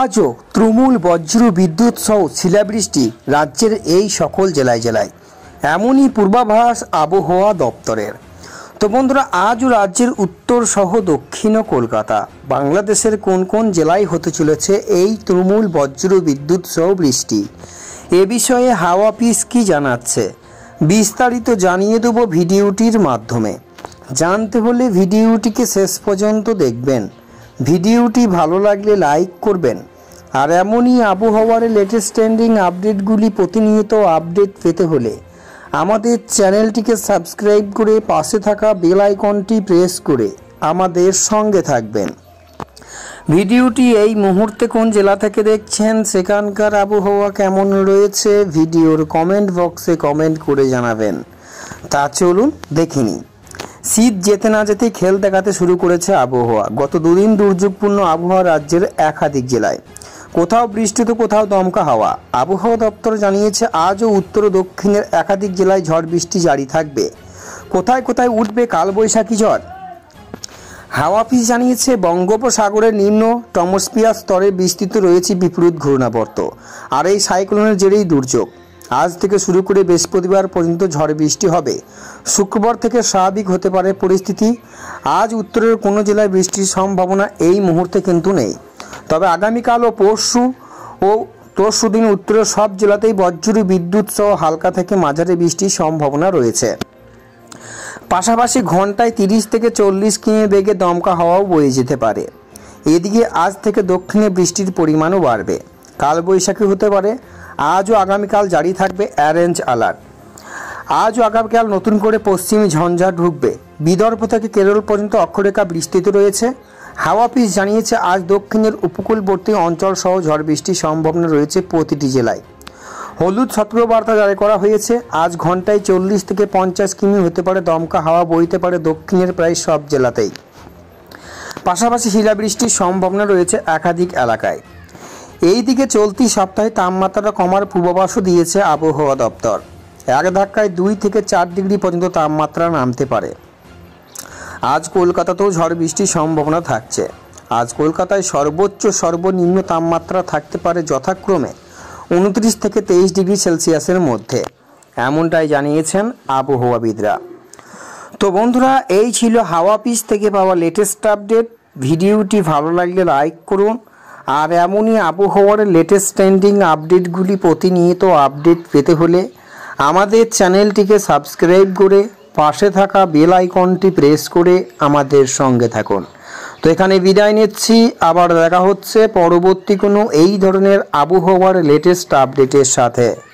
আজও তৃণমূল বজ্র বিদ্যুৎ সহ শিলাবৃষ্টি রাজ্যের এই সকল জেলায় জেলায় এমনই পূর্বাভাস আবহাওয়া দপ্তরের তো বন্ধুরা আজও রাজ্যের উত্তর সহ দক্ষিণ কলকাতা বাংলাদেশের কোন কোন জেলায় হতে চলেছে এই তৃণমূল বজ্র বিদ্যুৎ সহ বৃষ্টি এ বিষয়ে হাওয়া পিস কি জানাচ্ছে বিস্তারিত জানিয়ে দেব ভিডিওটির মাধ্যমে জানতে হলে ভিডিওটিকে শেষ পর্যন্ত দেখবেন ভিডিওটি ভালো লাগলে লাইক করবেন আর এমনই আবহাওয়ার লেটেস্ট ট্রেন্ডিং আপডেটগুলি প্রতিনিয়ত আপডেট পেতে হলে আমাদের চ্যানেলটিকে সাবস্ক্রাইব করে পাশে থাকা বেল আইকনটি প্রেস করে আমাদের সঙ্গে থাকবেন ভিডিওটি এই মুহূর্তে কোন জেলা থেকে দেখছেন সেখানকার আবহাওয়া কেমন রয়েছে ভিডিওর কমেন্ট বক্সে কমেন্ট করে জানাবেন তা চলুন দেখিনি শীত যেতে না যেতেই খেল দেখাতে শুরু করেছে আবহাওয়া গত দুদিন দুর্যোগপূর্ণ আবহাওয়া রাজ্যের একাধিক জেলায় কোথাও বৃষ্টি তো কোথাও দমকা হাওয়া আবহাওয়া দপ্তর জানিয়েছে আজও উত্তর ও দক্ষিণের একাধিক জেলায় ঝড় বৃষ্টি জারি থাকবে কোথায় কোথায় উঠবে কালবৈশাখী ঝড় হাওয়া অফিস জানিয়েছে বঙ্গোপসাগরের নিম্ন টমোস্পিয়ার স্তরে বিস্তৃত রয়েছে বিপরীত ঘূর্ণাবর্ত আর এই সাইক্লোনের জেরেই দুর্যোগ আজ থেকে শুরু করে বৃহস্পতিবার পর্যন্ত ঝড় বৃষ্টি হবে শুক্রবার থেকে স্বাভাবিক হতে পারে পরিস্থিতি আজ উত্তরের কোনো জেলায় বৃষ্টির সম্ভাবনা এই মুহূর্তে কিন্তু নেই তবে আগামীকাল ও পরশু ও পরশু দিন উত্তরের সব জেলাতেই বজ্রী বিদ্যুৎ সহ হালকা থেকে মাঝারি বৃষ্টির সম্ভাবনা রয়েছে পাশাপাশি ঘন্টায় তিরিশ থেকে চল্লিশ কিমি বেগে দমকা হাওয়াও বয়ে যেতে পারে এদিকে আজ থেকে দক্ষিণে বৃষ্টির পরিমাণও বাড়বে কালবৈশাখী হতে পারে আজও আগামীকাল জারি থাকবে অ্যারেঞ্জ অ্যালার্ট আজও আগামীকাল নতুন করে পশ্চিমী ঝঞ্ঝা ঢুকবে বিদর্ভ থেকে কেরল পর্যন্ত অক্ষরেখা বিস্তৃত রয়েছে হাওয়া পিস জানিয়েছে আজ দক্ষিণের উপকূলবর্তী অঞ্চল সহ ঝড় বৃষ্টির সম্ভাবনা রয়েছে প্রতিটি জেলায় হলুদ সতর্কবার্তা জারি করা হয়েছে আজ ঘন্টায় চল্লিশ থেকে পঞ্চাশ কিমি হতে পারে দমকা হাওয়া বইতে পারে দক্ষিণের প্রায় সব জেলাতেই পাশাপাশি শিলাবৃষ্টির সম্ভাবনা রয়েছে একাধিক এলাকায় এই দিকে চলতি সপ্তাহে তাপমাত্রা কমার পূর্বাভাসও দিয়েছে আবহাওয়া দপ্তর এক ধাক্কায় দুই থেকে চার ডিগ্রি পর্যন্ত তাপমাত্রা নামতে পারে আজ কলকাতাতেও ঝড় বৃষ্টির সম্ভাবনা থাকছে আজ কলকাতায় সর্বোচ্চ সর্বনিম্ন তাপমাত্রা থাকতে পারে যথাক্রমে উনত্রিশ থেকে তেইশ ডিগ্রি সেলসিয়াসের মধ্যে এমনটাই জানিয়েছেন আবহাওয়াবিদরা তো বন্ধুরা এই ছিল হাওয়া পিস থেকে পাওয়া লেটেস্ট আপডেট ভিডিওটি ভালো লাগলে লাইক করুন আর এমনই আবহাওয়ার লেটেস্ট ট্রেন্ডিং আপডেটগুলি প্রতিনিয়ত আপডেট পেতে হলে আমাদের চ্যানেলটিকে সাবস্ক্রাইব করে পাশে থাকা বেল আইকনটি প্রেস করে আমাদের সঙ্গে থাকুন তো এখানে বিদায় নিচ্ছি আবার দেখা হচ্ছে পরবর্তী কোনো এই ধরনের আবহাওয়ার লেটেস্ট আপডেটের সাথে